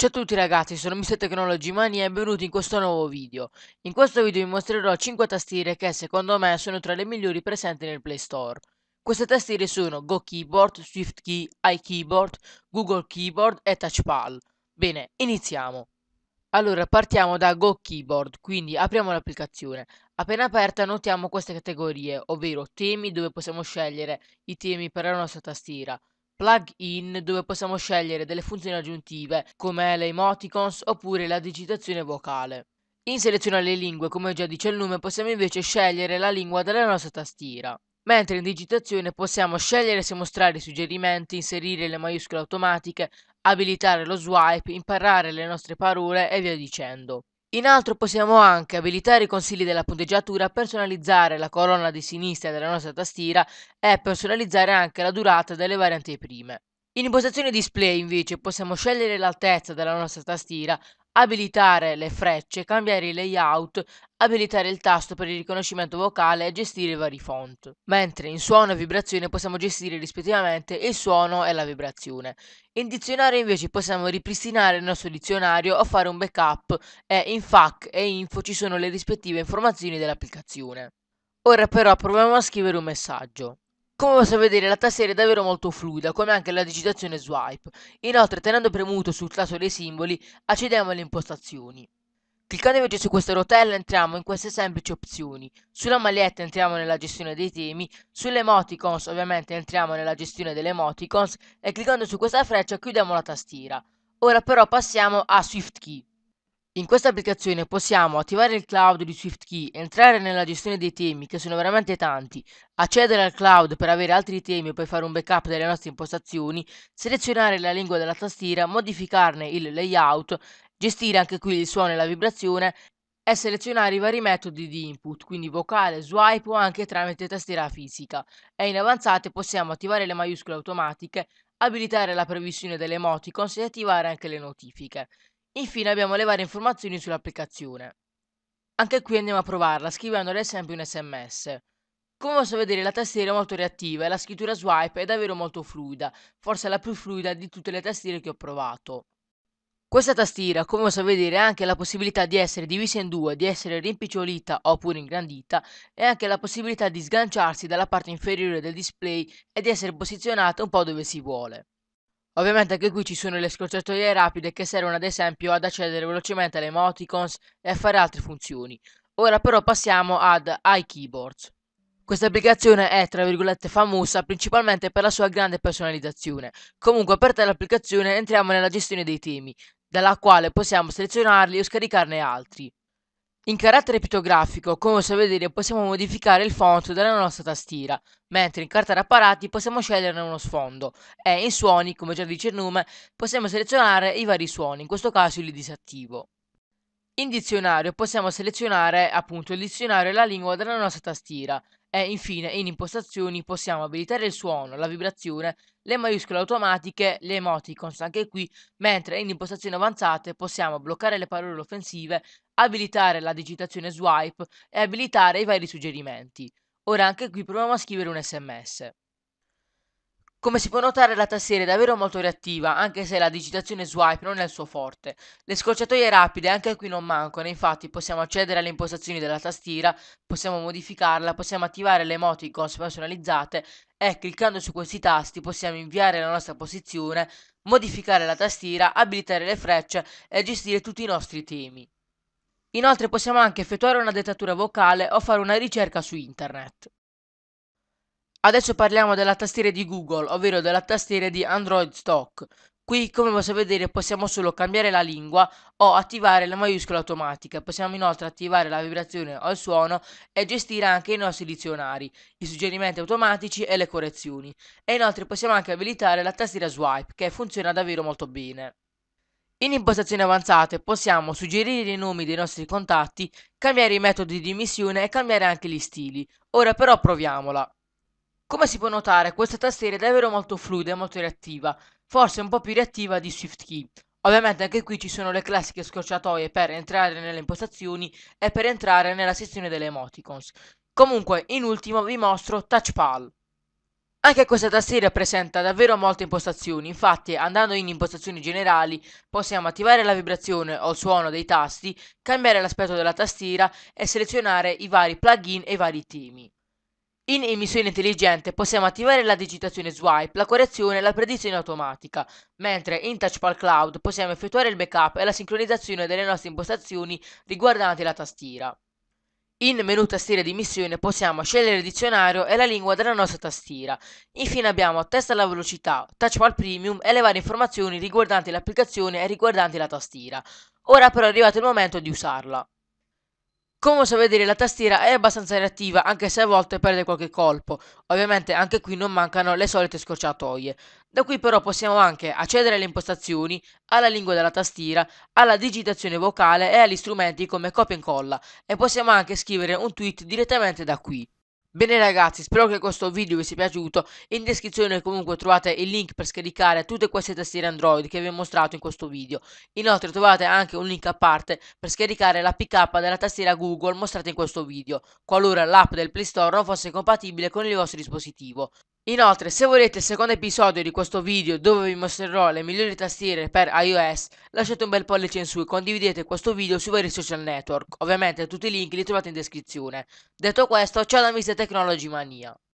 Ciao a tutti ragazzi, sono Mr. Technology Mani e benvenuti in questo nuovo video. In questo video vi mostrerò 5 tastiere che secondo me sono tra le migliori presenti nel Play Store. Queste tastiere sono Go Keyboard, Swift Key, iKeyboard, Google Keyboard e TouchPal. Bene, iniziamo. Allora, partiamo da Go Keyboard, quindi apriamo l'applicazione. Appena aperta notiamo queste categorie, ovvero temi dove possiamo scegliere i temi per la nostra tastiera, plugin dove possiamo scegliere delle funzioni aggiuntive come le emoticons oppure la digitazione vocale. In selezione alle lingue, come già dice il nome, possiamo invece scegliere la lingua della nostra tastiera. Mentre in digitazione possiamo scegliere se mostrare i suggerimenti, inserire le maiuscole automatiche, abilitare lo swipe, imparare le nostre parole e via dicendo. In altro possiamo anche abilitare i consigli della punteggiatura, personalizzare la colonna di sinistra della nostra tastiera e personalizzare anche la durata delle varie anteprime. In impostazione display invece possiamo scegliere l'altezza della nostra tastiera abilitare le frecce, cambiare i layout, abilitare il tasto per il riconoscimento vocale e gestire i vari font. Mentre in suono e vibrazione possiamo gestire rispettivamente il suono e la vibrazione. In dizionario invece possiamo ripristinare il nostro dizionario o fare un backup e in FAC e info ci sono le rispettive informazioni dell'applicazione. Ora però proviamo a scrivere un messaggio. Come posso vedere la tastiera è davvero molto fluida, come anche la digitazione swipe. Inoltre, tenendo premuto sul tasto dei simboli, accediamo alle impostazioni. Cliccando invece su questa rotella entriamo in queste semplici opzioni. Sulla maglietta entriamo nella gestione dei temi, sulle emoticons ovviamente entriamo nella gestione delle emoticons e cliccando su questa freccia chiudiamo la tastiera. Ora però passiamo a Swift Key. In questa applicazione possiamo attivare il cloud di SwiftKey, entrare nella gestione dei temi, che sono veramente tanti, accedere al cloud per avere altri temi e poi fare un backup delle nostre impostazioni, selezionare la lingua della tastiera, modificarne il layout, gestire anche qui il suono e la vibrazione e selezionare i vari metodi di input, quindi vocale, swipe o anche tramite tastiera fisica. E in avanzate possiamo attivare le maiuscole automatiche, abilitare la previsione delle emoticons e attivare anche le notifiche. Infine abbiamo le varie informazioni sull'applicazione. Anche qui andiamo a provarla scrivendo ad esempio un sms. Come posso vedere la tastiera è molto reattiva e la scrittura swipe è davvero molto fluida, forse la più fluida di tutte le tastiere che ho provato. Questa tastiera, come posso vedere, ha anche la possibilità di essere divisa in due, di essere rimpicciolita oppure ingrandita e anche la possibilità di sganciarsi dalla parte inferiore del display e di essere posizionata un po' dove si vuole. Ovviamente anche qui ci sono le scorciatoie rapide che servono ad esempio ad accedere velocemente alle emoticons e a fare altre funzioni. Ora però passiamo ad iKeyboards. Questa applicazione è tra virgolette famosa principalmente per la sua grande personalizzazione. Comunque per tale applicazione entriamo nella gestione dei temi, dalla quale possiamo selezionarli o scaricarne altri. In carattere pittografico, come si vedere, possiamo modificare il font della nostra tastiera, mentre in carta apparati possiamo scegliere uno sfondo e in suoni, come già dice il nome, possiamo selezionare i vari suoni, in questo caso li disattivo. In dizionario possiamo selezionare appunto il dizionario e la lingua della nostra tastiera e eh, infine in impostazioni possiamo abilitare il suono, la vibrazione, le maiuscole automatiche, le emoticons anche qui, mentre in impostazioni avanzate possiamo bloccare le parole offensive, abilitare la digitazione swipe e abilitare i vari suggerimenti. Ora anche qui proviamo a scrivere un sms. Come si può notare la tastiera è davvero molto reattiva, anche se la digitazione swipe non è il suo forte. Le scorciatoie rapide anche qui non mancano, infatti possiamo accedere alle impostazioni della tastiera, possiamo modificarla, possiamo attivare le emoticons personalizzate e cliccando su questi tasti possiamo inviare la nostra posizione, modificare la tastiera, abilitare le frecce e gestire tutti i nostri temi. Inoltre possiamo anche effettuare una dettatura vocale o fare una ricerca su internet. Adesso parliamo della tastiera di Google, ovvero della tastiera di Android Stock. Qui, come possiamo vedere, possiamo solo cambiare la lingua o attivare la maiuscola automatica. Possiamo inoltre attivare la vibrazione o il suono e gestire anche i nostri dizionari, i suggerimenti automatici e le correzioni. E inoltre possiamo anche abilitare la tastiera Swipe, che funziona davvero molto bene. In impostazioni avanzate possiamo suggerire i nomi dei nostri contatti, cambiare i metodi di missione e cambiare anche gli stili. Ora però proviamola. Come si può notare, questa tastiera è davvero molto fluida e molto reattiva, forse un po' più reattiva di Swift Key. Ovviamente anche qui ci sono le classiche scorciatoie per entrare nelle impostazioni e per entrare nella sezione delle emoticons. Comunque, in ultimo vi mostro TouchPal. Anche questa tastiera presenta davvero molte impostazioni, infatti andando in impostazioni generali possiamo attivare la vibrazione o il suono dei tasti, cambiare l'aspetto della tastiera e selezionare i vari plugin e i vari temi. In emissione intelligente possiamo attivare la digitazione swipe, la correzione e la predizione automatica, mentre in TouchPal Cloud possiamo effettuare il backup e la sincronizzazione delle nostre impostazioni riguardanti la tastiera. In menu tastiera di missione possiamo scegliere il dizionario e la lingua della nostra tastiera. Infine abbiamo testa alla velocità, TouchPal premium e le varie informazioni riguardanti l'applicazione e riguardanti la tastiera. Ora però è arrivato il momento di usarla. Come si vedere la tastiera è abbastanza reattiva anche se a volte perde qualche colpo, ovviamente anche qui non mancano le solite scorciatoie. Da qui però possiamo anche accedere alle impostazioni, alla lingua della tastiera, alla digitazione vocale e agli strumenti come copia e incolla e possiamo anche scrivere un tweet direttamente da qui. Bene ragazzi, spero che questo video vi sia piaciuto, in descrizione comunque trovate il link per scaricare tutte queste tastiere Android che vi ho mostrato in questo video. Inoltre trovate anche un link a parte per scaricare la pick up della tastiera Google mostrata in questo video, qualora l'app del Play Store non fosse compatibile con il vostro dispositivo. Inoltre, se volete il secondo episodio di questo video dove vi mostrerò le migliori tastiere per iOS, lasciate un bel pollice in su e condividete questo video sui vari social network. Ovviamente tutti i link li trovate in descrizione. Detto questo, ciao da Mr. Technology Mania.